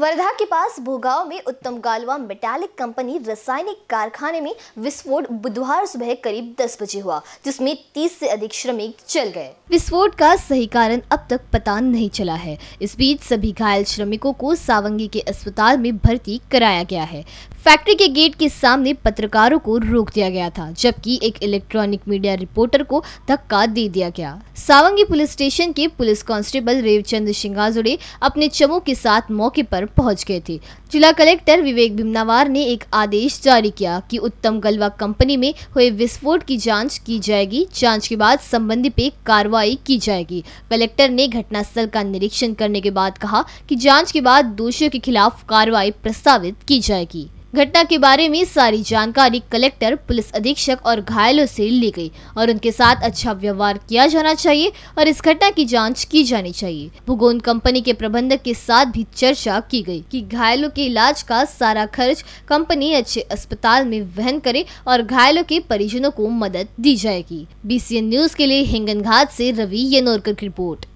वर्धा के पास भोगाव में उत्तम गालवा मेटालिक कंपनी रासायनिक कारखाने में विस्फोट बुधवार सुबह करीब 10 बजे हुआ जिसमें 30 से अधिक श्रमिक चल गए विस्फोट का सही कारण अब तक पता नहीं चला है इस बीच सभी घायल श्रमिकों को सावंगी के अस्पताल में भर्ती कराया गया है फैक्ट्री के गेट के सामने पत्रकारों को रोक दिया गया था जबकि एक इलेक्ट्रॉनिक मीडिया रिपोर्टर को धक्का दे दिया गया सावंगी पुलिस स्टेशन के पुलिस कांस्टेबल रेवचंद सिंगाजुड़े अपने चमू के साथ मौके पर पहुंच गए थे जिला कलेक्टर विवेक भिमनावार ने एक आदेश जारी किया कि उत्तम गलवा कंपनी में हुए विस्फोट की जांच की जाएगी जांच के बाद संबंधित पे कार्रवाई की जाएगी कलेक्टर ने घटनास्थल का निरीक्षण करने के बाद कहा कि जांच के बाद दोषियों के खिलाफ कार्रवाई प्रस्तावित की जाएगी घटना के बारे में सारी जानकारी कलेक्टर पुलिस अधीक्षक और घायलों से ली गई और उनके साथ अच्छा व्यवहार किया जाना चाहिए और इस घटना की जांच की जानी चाहिए भूगोन कंपनी के प्रबंधक के साथ भी चर्चा की गई कि घायलों के इलाज का सारा खर्च कंपनी अच्छे अस्पताल में वहन करे और घायलों के परिजनों को मदद दी जाएगी बी न्यूज के लिए हिंगन घाट ऐसी रवि येनोरकर की रिपोर्ट